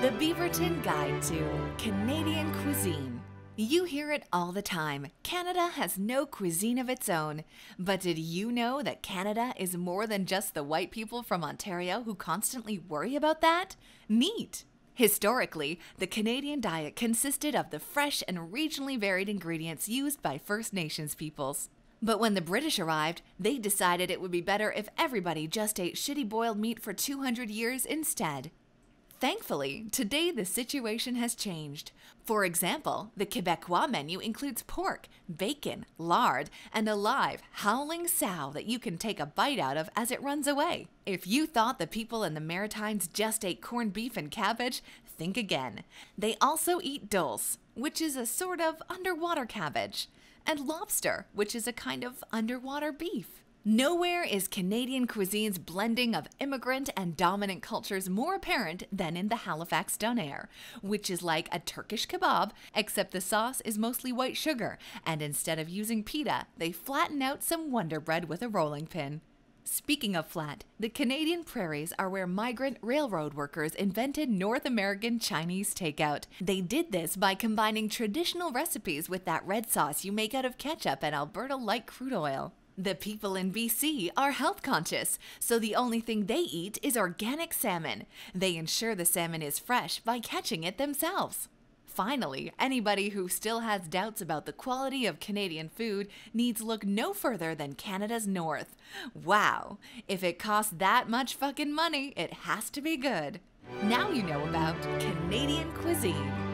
The Beaverton Guide to Canadian Cuisine. You hear it all the time. Canada has no cuisine of its own. But did you know that Canada is more than just the white people from Ontario who constantly worry about that? meat? Historically, the Canadian diet consisted of the fresh and regionally varied ingredients used by First Nations peoples. But when the British arrived, they decided it would be better if everybody just ate shitty boiled meat for 200 years instead. Thankfully, today the situation has changed. For example, the Quebecois menu includes pork, bacon, lard, and a live, howling sow that you can take a bite out of as it runs away. If you thought the people in the Maritimes just ate corned beef and cabbage, think again. They also eat dulse, which is a sort of underwater cabbage, and lobster, which is a kind of underwater beef. Nowhere is Canadian cuisine's blending of immigrant and dominant cultures more apparent than in the Halifax Donair, which is like a Turkish kebab, except the sauce is mostly white sugar, and instead of using pita, they flatten out some Wonder Bread with a rolling pin. Speaking of flat, the Canadian prairies are where migrant railroad workers invented North American Chinese takeout. They did this by combining traditional recipes with that red sauce you make out of ketchup and Alberta light crude oil. The people in BC are health conscious, so the only thing they eat is organic salmon. They ensure the salmon is fresh by catching it themselves. Finally, anybody who still has doubts about the quality of Canadian food needs look no further than Canada's north. Wow, if it costs that much fucking money, it has to be good. Now you know about Canadian cuisine.